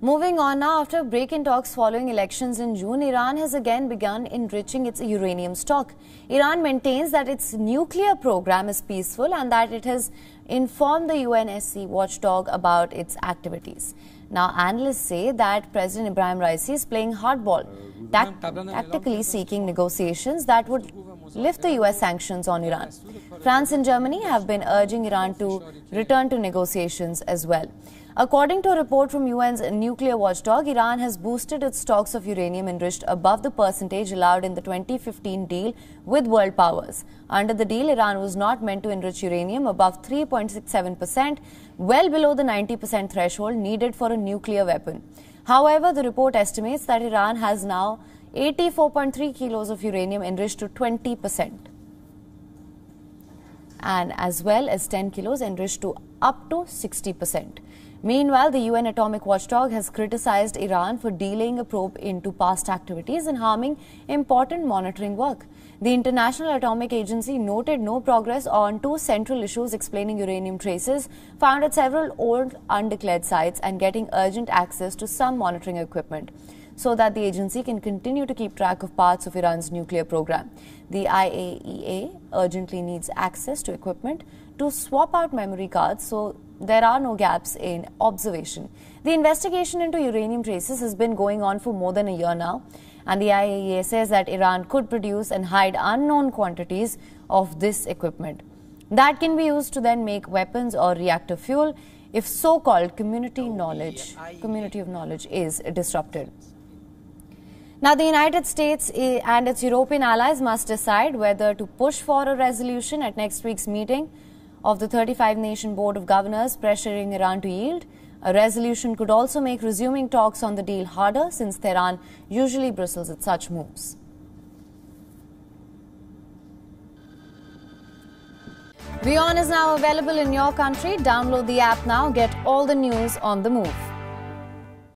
Moving on now, after break in talks following elections in June, Iran has again begun enriching its uranium stock. Iran maintains that its nuclear program is peaceful and that it has informed the UNSC watchdog about its activities. Now, analysts say that President Ibrahim Raisi is playing hardball, uh, tactically seeking negotiations that would lift the US sanctions on Iran. France and Germany have been urging Iran to return to negotiations as well. According to a report from UN's nuclear watchdog, Iran has boosted its stocks of uranium enriched above the percentage allowed in the 2015 deal with world powers. Under the deal, Iran was not meant to enrich uranium above 3.67%, well below the 90% threshold needed for a nuclear weapon. However, the report estimates that Iran has now 84.3 kilos of uranium enriched to 20%, and as well as 10 kilos enriched to up to 60%. Meanwhile, the UN Atomic Watchdog has criticized Iran for delaying a probe into past activities and harming important monitoring work. The International Atomic Agency noted no progress on two central issues explaining uranium traces found at several old undeclared sites and getting urgent access to some monitoring equipment so that the agency can continue to keep track of parts of Iran's nuclear program. The IAEA urgently needs access to equipment to swap out memory cards so there are no gaps in observation. The investigation into uranium traces has been going on for more than a year now, and the IAEA says that Iran could produce and hide unknown quantities of this equipment. That can be used to then make weapons or reactor fuel if so called community knowledge, community of knowledge is disrupted. Now, the United States and its European allies must decide whether to push for a resolution at next week's meeting of the 35 nation board of governors pressuring Iran to yield. A resolution could also make resuming talks on the deal harder since Tehran usually bristles at such moves. Beyond is now available in your country. Download the app now. Get all the news on the move.